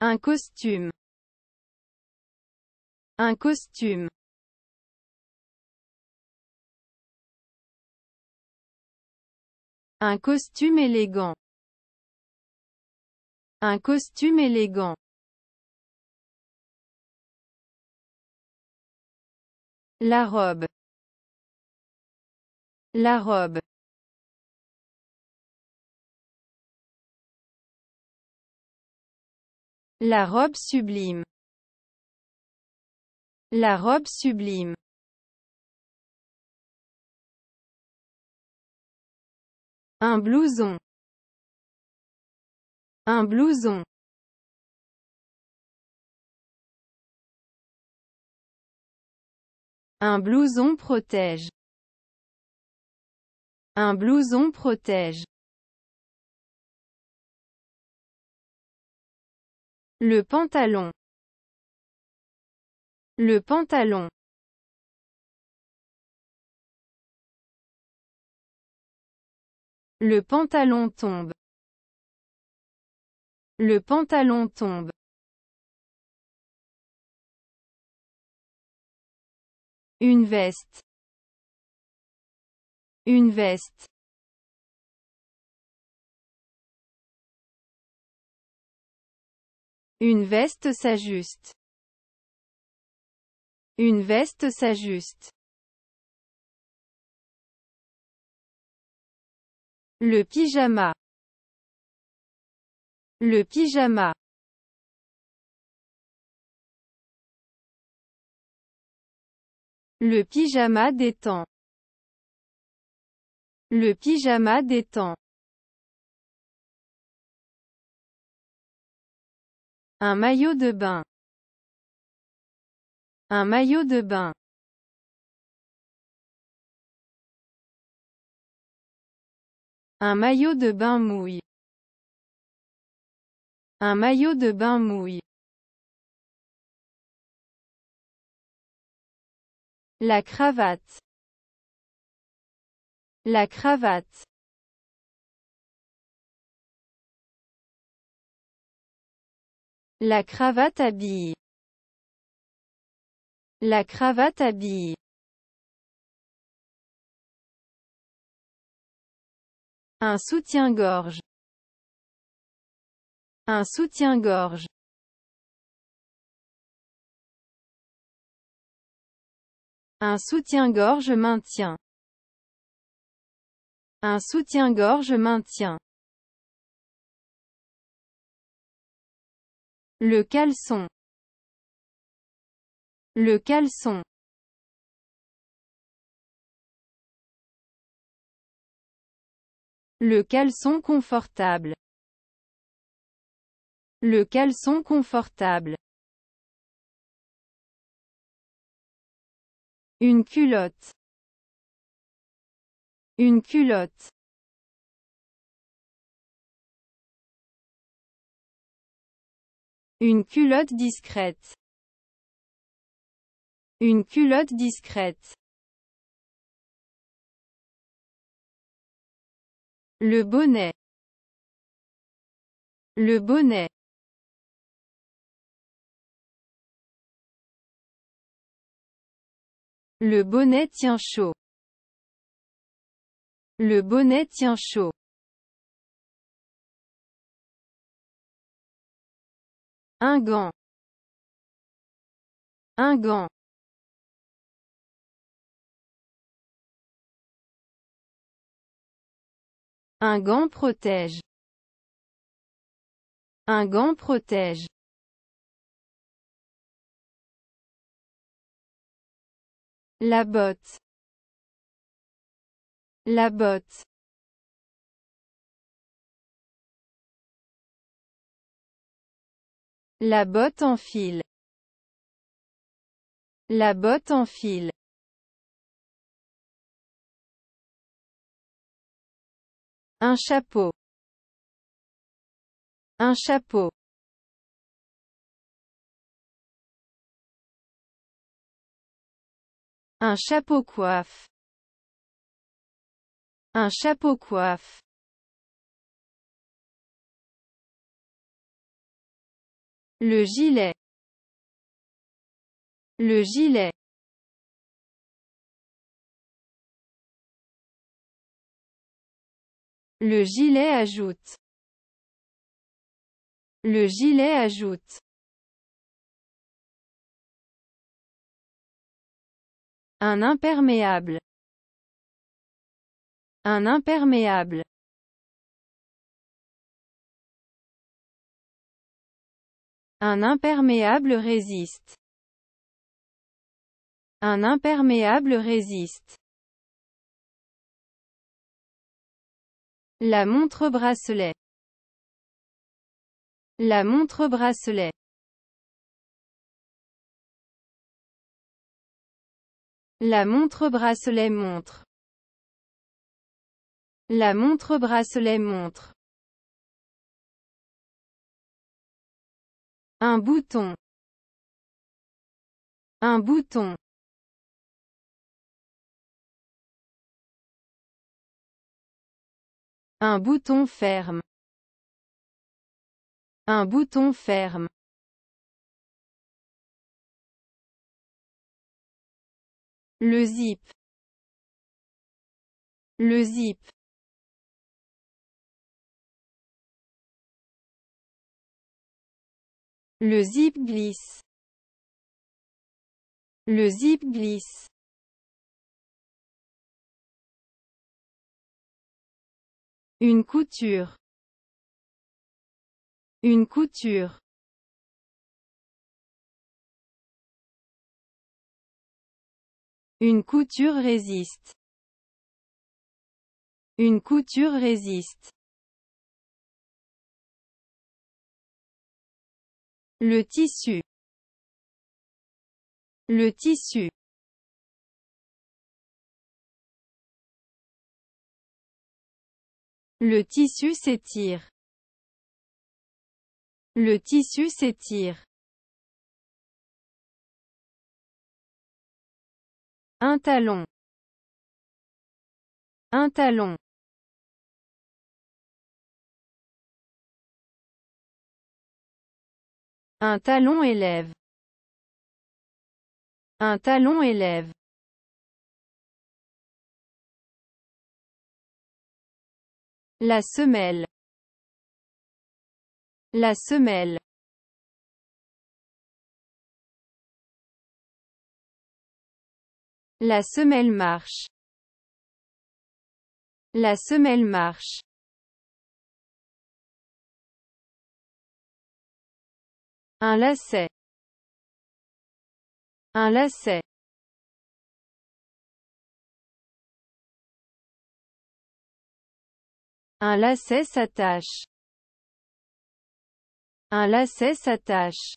Un costume. Un costume. Un costume élégant. Un costume élégant. La robe. La robe. La robe sublime. La robe sublime. Un blouson. Un blouson. Un blouson protège. Un blouson protège. Le pantalon. Le pantalon. Le pantalon tombe. Le pantalon tombe. Une veste. Une veste. Une veste s'ajuste. Une veste s'ajuste. Le pyjama. Le pyjama. Le pyjama détend. Le pyjama détend. Un maillot de bain. Un maillot de bain. Un maillot de bain mouille. Un maillot de bain mouille. La cravate. La cravate. La cravate habille. La cravate habille. Un soutien-gorge. Un soutien-gorge. Un soutien-gorge maintient. Un soutien-gorge maintient. Le caleçon. Le caleçon. Le caleçon confortable. Le caleçon confortable. Une culotte. Une culotte. Une culotte discrète. Une culotte discrète. Le bonnet. Le bonnet. Le bonnet tient chaud. Le bonnet tient chaud. Un gant. Un gant. Un gant protège. Un gant protège. La botte. La botte. La botte en fil. La botte en fil. Un chapeau. Un chapeau. Un chapeau coiffe. Un chapeau coiffe. Le gilet. Le gilet. Le gilet ajoute. Le gilet ajoute. Un imperméable. Un imperméable. Un imperméable résiste. Un imperméable résiste. La montre bracelet. La montre bracelet. La montre bracelet montre. La montre bracelet montre. Un bouton. Un bouton. Un bouton ferme. Un bouton ferme. Le zip. Le zip. Le zip glisse. Le zip glisse. Une couture. Une couture. Une couture résiste. Une couture résiste. le tissu le tissu le tissu s'étire le tissu s'étire un talon un talon Un talon élève. Un talon élève. La semelle. La semelle. La semelle marche. La semelle marche. Un lacet. Un lacet. Un lacet s'attache. Un lacet s'attache.